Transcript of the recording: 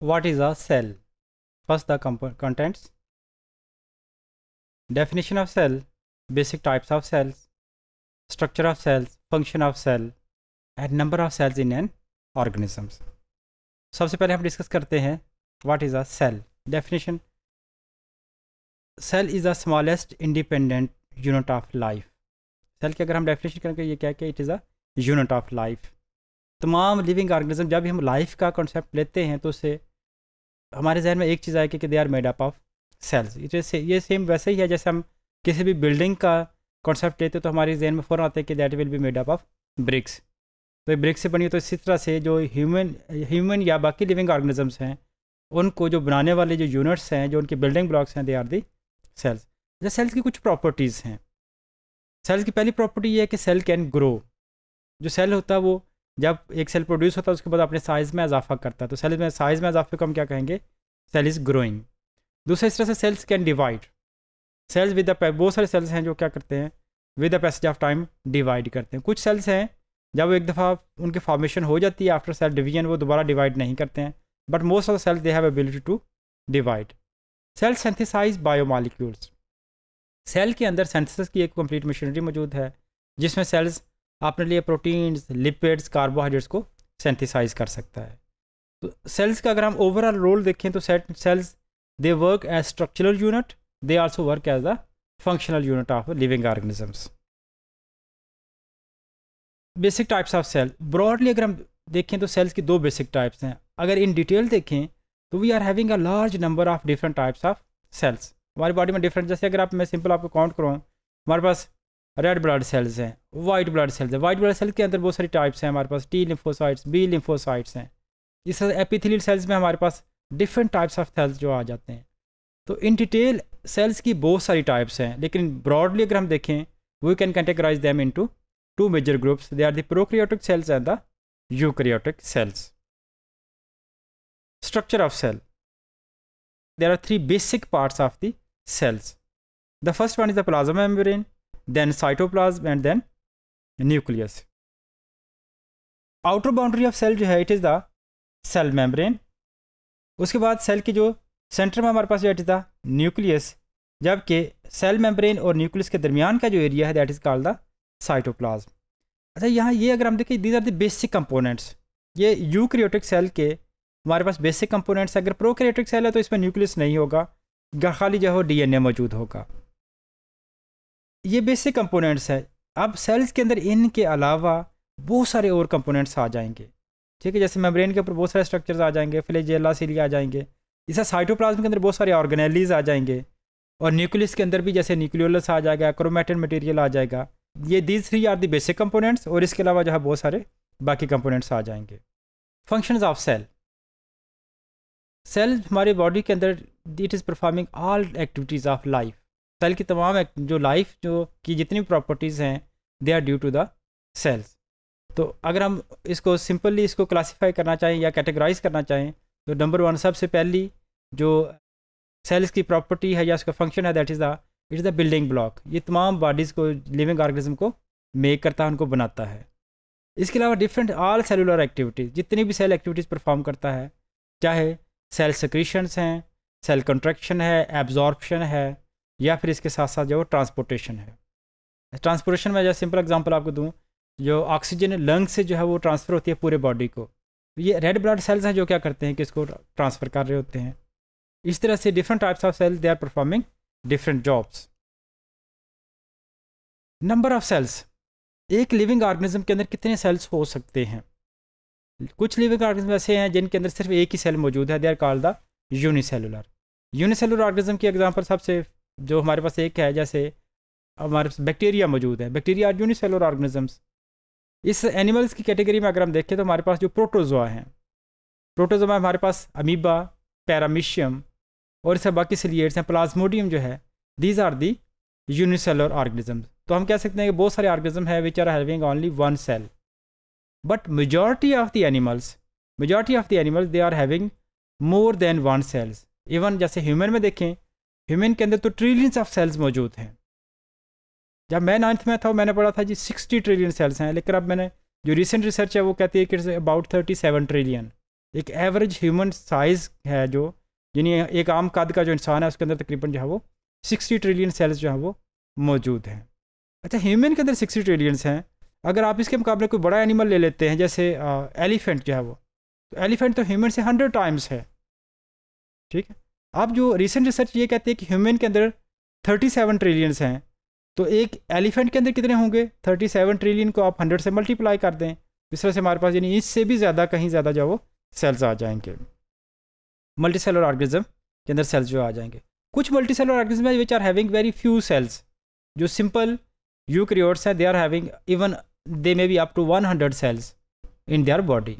what is a cell first the contents definition of cell basic types of cells structure of cells function of cell and number of cells in an organisms sabse pehle hum discuss karte hain what is a cell definition cell is a smallest independent unit of life cell ki agar hum definition karenge ye kya hai ki it is a unit of life तमाम living organism जब भी हम life का concept लेते हैं तो उसे हमारे जहन में एक चीज़ आएगी कि they are made up of cells जैसे ये सेम वैसे ही है जैसे हम किसी भी बिल्डिंग का कॉन्सेप्ट लेते हैं तो हमारे जहन में फ़ौर आता है कि that will be made up of bricks तो ये ब्रिक्स से बनी तो इसी तरह से जो ह्यूमन ह्यूमन या बाकी लिविंग ऑर्गेनिजम्स हैं उनको जो बनाने वाले जो यूनिट्स हैं जो उनके बिल्डिंग ब्लॉक्स हैं दे आर दी सेल्स जैसे सेल्स की कुछ प्रॉपर्टीज़ हैं सेल्स की पहली प्रॉपर्टी ये है कि सेल कैन ग्रो जो सेल होता है वो जब एक सेल प्रोड्यूस होता है उसके बाद अपने साइज़ में इजाफा करता है तो सेल में साइज़ में इजाफे को हम क्या कहेंगे सेल इज़ ग्रोइंग दूसरे इस तरह से cells can divide cells with the बहुत सारे सेल्स हैं जो क्या करते हैं with the passage of time divide करते हैं कुछ सेल्स हैं जब एक दफ़ा उनकी फॉर्मेशन हो जाती है आफ्टर सेल डिवीजन वो दोबारा डिवाइड नहीं करते हैं but most of the cells they have ability to divide cell synthesize biomolecules cell के अंदर सेंथिस की एक कंप्लीट मशीनरी मौजूद है जिसमें सेल्स अपने लिए प्रोटीन्स लिपिड्स कार्बोहाइड्रेट्स को सेंथिसाइज कर सकता है तो सेल्स का अगर हम ओवरऑल रोल देखें तो cells they work as structural unit they also work as the functional unit of living organisms basic types of cell broadly अगर हम देखें तो सेल्स की दो बेसिक टाइप्स हैं अगर इन डिटेल देखें तो we are having a large number of different types of cells हमारी बॉडी में डिफरेंट जैसे अगर आप मैं सिंपल आपको काउंट करूँ हमारे पास रेड ब्लड सेल्स हैं वाइट ब्लड सेल्स हैं वाइट ब्लड सेल्स के अंदर बहुत सारी टाइप्स हैं हमारे पास टी लिम्फोसाइट्स बी लिम्फोसाइट्स हैं इस एपिथिलियल सेल्स में हमारे पास डिफरेंट टाइप्स ऑफ सेल्स जो आ जाते हैं तो इन डिटेल सेल्स की बहुत सारी टाइप्स हैं लेकिन ब्रॉडली अगर हम देखें we can categorize them into two major groups they are the prokaryotic cells and the eukaryotic cells structure of cell there are three basic parts of the cells the first one is the plasma membrane then cytoplasm and then nucleus outer boundary of cell जो है it is the cell uske उसके बाद cell के जो center में हमारे पास hai it is the nucleus जबकि सेल membrane और न्यूक्लियस के दरमियान का जो एरिया है that is called the cytoplasm अच्छा यहाँ ये अगर हम देखें these are the basic components ये eukaryotic सेल के हमारे पास बेसिक कंपोनेंट्स अगर प्रोक्रियोटिक सेल है तो इसमें न्यूक्लियस नहीं होगा खाली जो है डीएनए मौजूद होगा ये बेसिक कंपोनेंट्स है अब सेल्स के अंदर इनके अलावा बहुत सारे और कंपोनेंट्स आ जाएंगे ठीक है जैसे मेम्ब्रेन के ऊपर बहुत सारे स्ट्रक्चर्स आ जाएंगे फ्लेजेला सीलिया आ जाएंगे जैसे साइटोप्लाज्म के अंदर बहुत सारे ऑर्गेनेलीज आ जाएंगे और न्यूक्लियस के अंदर भी जैसे न्यूक्लियोलस आ जाएगा क्रोमेटिन मटेरियल आ जाएगा ये these three are the basic components और इसके अलावा जो है बहुत सारे बाकी कंपोनेंट्स आ जाएंगे फंक्शंस ऑफ सेल सेल हमारे बॉडी के अंदर it is performing all activities of life cell की तमाम जो लाइफ जो की जितनी प्रॉपर्टीज़ हैं they are due to the cells तो अगर हम इसको सिंपली इसको क्लासिफाई करना चाहें या कैटेगराइज करना चाहें तो नंबर वन सबसे पहली जो सेल्स की प्रॉपर्टी है या उसका फंक्शन है that is the it is the building block ये तमाम बॉडीज़ को लिविंग ऑर्गेनिज्म को मेक करता है उनको बनाता है इसके अलावा डिफरेंट ऑल सेलुलर एक्टिविटीज़ जितनी भी सेल एक्टिविटीज़ परफॉर्म करता है चाहे सेल सक्रीशंस हैं सेल कंट्रैक्शन है एब्जॉर्बशन है या फिर इसके साथ साथ जो ट्रांसपोर्टेशन है ट्रांसपोर्टेशन में जैसे सिंपल एग्जांपल आपको दूं जो ऑक्सीजन लंग से जो है वो ट्रांसफ़र होती है पूरे बॉडी को ये रेड ब्लड सेल्स हैं जो क्या करते हैं कि इसको ट्रांसफ़र कर रहे होते हैं इस तरह से different types of cells they are performing different jobs number of cells एक लिविंग ऑर्गेनिज्म के अंदर कितने सेल्स हो सकते हैं कुछ लिविंग ऑर्गेनिज्म ऐसे हैं जिनके अंदर सिर्फ एक ही सेल मौजूद है they are called the unicellular unicellular organism की एग्जांपल सबसे जो हमारे पास एक है जैसे हमारे पास बैक्टीरिया मौजूद है बैक्टीरिया आर यूनिसेलर ऑर्गेनिजम्स इस एनिमल्स की कैटेगरी में अगर हम देखें तो हमारे पास जो प्रोटोजोआ हैं प्रोटोजोआ हमारे पास अमीबा पैरामिशियम और इससे बाकी सिलियट्स हैं प्लाज्मोडियम जो है these are the unicellular organisms तो हम कह सकते हैं कि बहुत सारे ऑर्गेनिज्म है which are having only one cell but majority of the animals majority of the animals they are having more than one cells even जैसे ह्यूमन में देखें ह्यूमन के अंदर तो ट्रिलियंस ऑफ सेल्स मौजूद हैं जब मैं नाइन्थ में था मैंने पढ़ा था जी सिक्सटी ट्रिलियन सेल्स हैं लेकिन अब मैंने जो रिसेंट रिसर्च है वो कहती है कि अबाउट थर्टी सेवन ट्रिलियन एक एवरेज ह्यूमन साइज है जो यानी एक आम कद का जो इंसान है उसके अंदर तकरीबन जो है वो सिक्सटी ट्रिलियन सेल्स जो है वो मौजूद हैं अच्छा ह्यूमन के अंदर सिक्सटी ट्रिलियंस हैं अगर आप इसके मुकाबले कोई बड़ा एनिमल ले लेते हैं जैसे एलिफेंट जो है वो तो एलिफेंट तो ह्यूमन से हंड्रेड टाइम्स है ठीक है आप जो रिसेंट रिसर्च ये कहते हैं कि ह्यूमन के अंदर थर्टी सेवन ट्रिलियंस हैं तो एक एलिफेंट के अंदर कितने होंगे थर्टी सेवन ट्रिलियन को आप हंड्रेड से मल्टीप्लाई कर दें इस तरह से हमारे पास यानी इससे भी ज़्यादा कहीं ज़्यादा जो वो सेल्स आ जाएंगे मल्टी सेलर ऑर्गेनिज्म के अंदर सेल्स जो आ जाएंगे कुछ multicellular organism which are having very few cells जो सिंपल यूक्रियोट्स हैं they are having even they may be up to one hundred cells in their body